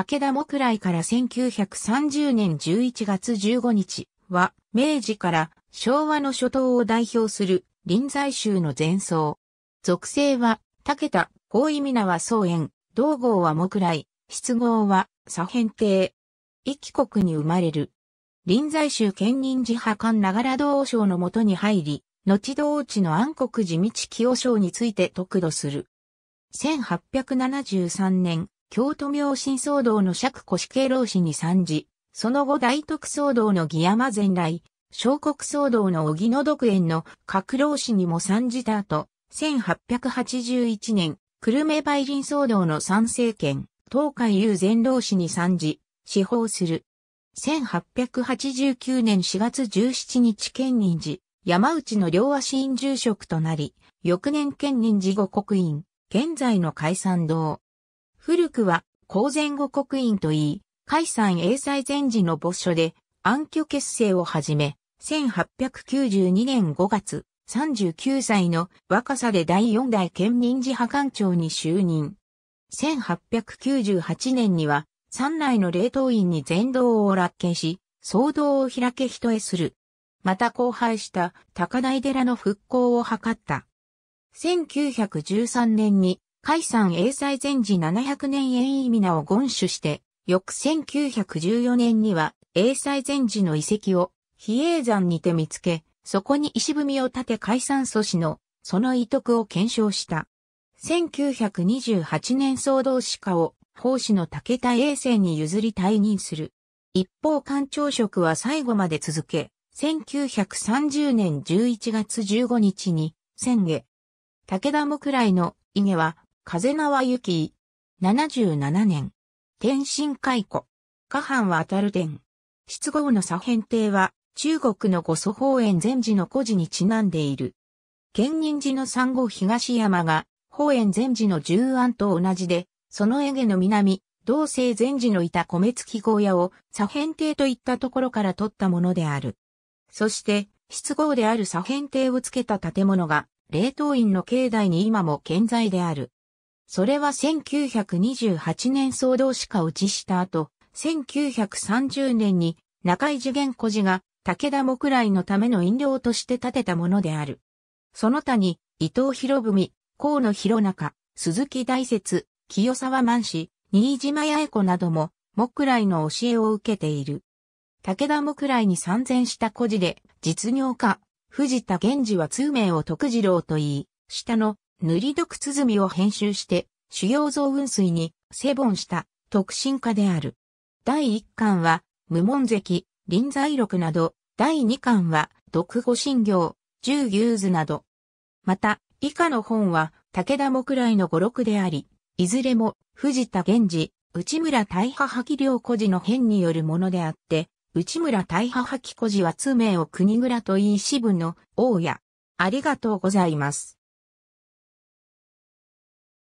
武田木来から1930年11月15日は、明治から昭和の初頭を代表する臨済宗の前奏。属性は、武田、高井皆は宗園、道号は木来、失号は左辺帝。一国に生まれる。臨済宗兼任寺派官長良道将のもとに入り、後道地の暗黒寺道清省について得度する。1873年、京都明神騒動の釈古死刑老子に参じ、その後大徳騒動の義山前来、小国騒動の荻野独園の格老子にも参じた後、1881年、久留米梅林騒動の参政権、東海雄前老子に参じ、司法する。1889年4月17日県任時、山内の両足院住職となり、翌年県任時五国院、現在の解散堂、古くは、公前後刻院といい、海山英才前時の墓所で、暗居結成をはじめ、1892年5月、39歳の若さで第4代県民事派官庁に就任。1898年には、山内の冷凍院に全道を落慶し、騒動を開け人へする。また荒廃した高台寺の復興を図った。1913年に海山英才前寺700年縁意皆を厳守して、翌1914年には英才前寺の遺跡を比叡山にて見つけ、そこに石踏みを立て解散阻止の、その遺徳を検証した。1928年総動士家を奉仕の武田衛生に譲り退任する。一方官庁職は最後まで続け、1930年11月15日に、千下。武田木来の稲は風縄行き77年。天津開庫。下藩は当たる天。失号の左辺帝は、中国の五祖法園禅寺の故事にちなんでいる。建仁寺の三号東山が、法園禅寺の十安と同じで、そのエゲの南、同性禅寺のいた米付小屋を左辺帝といったところから取ったものである。そして、失号である左辺帝をつけた建物が、冷凍院の境内に今も健在である。それは1928年騒動死化を辞した後、1930年に中井次元小寺が武田木来のための飲料として建てたものである。その他に伊藤博文、河野博中、鈴木大説、清沢万氏、新島八重子なども木来の教えを受けている。武田木来に参戦した孤児で実業家、藤田源氏は通名を徳次郎と言い、下の塗り毒鼓を編集して、主要増雲水にセボンした特進化である。第1巻は、無門石、臨在録など、第2巻は、独語信行、十牛図など。また、以下の本は、武田木来の語録であり、いずれも、藤田源氏、内村大破破棄両古事の変によるものであって、内村大破破棄古事は通名を国蔵と言い支部の王や。ありがとうございます。